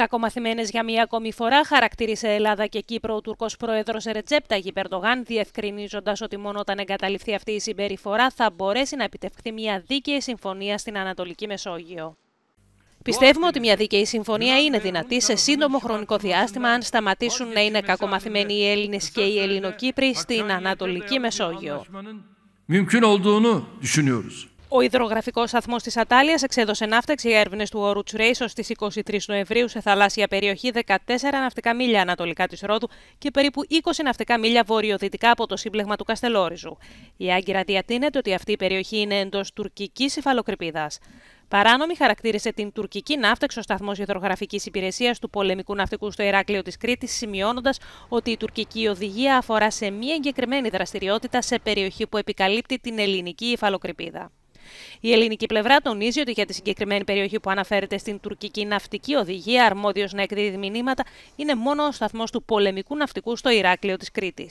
Κακομαθημένες για μία ακόμη φορά χαρακτήρισε Ελλάδα και Κύπρο ο Τούρκος πρόεδρος Ρετζέπ Ταγί Περντογάν, διευκρινίζοντας ότι μόνο όταν εγκαταληφθεί αυτή η συμπεριφορά θα μπορέσει να επιτευχθεί μια δίκαιη συμφωνία στην Ανατολική Μεσόγειο. Πιστεύουμε ότι ερετζεπτα δίκαιη διευκρινιζοντα είναι δυνατή σε σύντομο χρονικό διάστημα αν σταματήσουν να είναι κακομαθημένοι οι Έλληνες και οι Ελληνοκύπροι στην Ανατολική Μεσόγειο. Ο υδρογραφικός σταθμός της Ατάλειας εξέδωσε ναύταξη για έρευνες του όρου Τσουρέισο στι 23 Νοεμβρίου σε θαλάσσια περιοχή 14 ναυτικά μίλια ανατολικά της Ρόδου και περίπου 20 ναυτικά μίλια βορειοδυτικά από το σύμπλεγμα του Καστελόριζου. Η Άγκυρα διατείνεται ότι αυτή η περιοχή είναι εντός τουρκικής υφαλοκρηπίδας. Παράνομη χαρακτήρισε την τουρκική ναύταξ ο σταθμός υδρογραφικής υπηρεσίας του πολεμικού ναυτικού στο Ηράκλειο της Κρήτης, σημειώνοντας ότι η τουρκική οδηγία αφορά σε μία εγκεκριμένη δραστηριότητα σε περιοχή που επικαλύπτει την ελληνική υφαλοκρηπίδα. Η ελληνική πλευρά τονίζει ότι για τη συγκεκριμένη περιοχή που αναφέρεται στην τουρκική ναυτική οδηγία, αρμόδιος να εκδίδει μηνύματα είναι μόνο ο σταθμός του πολεμικού ναυτικού στο Ηράκλειο της Κρήτης.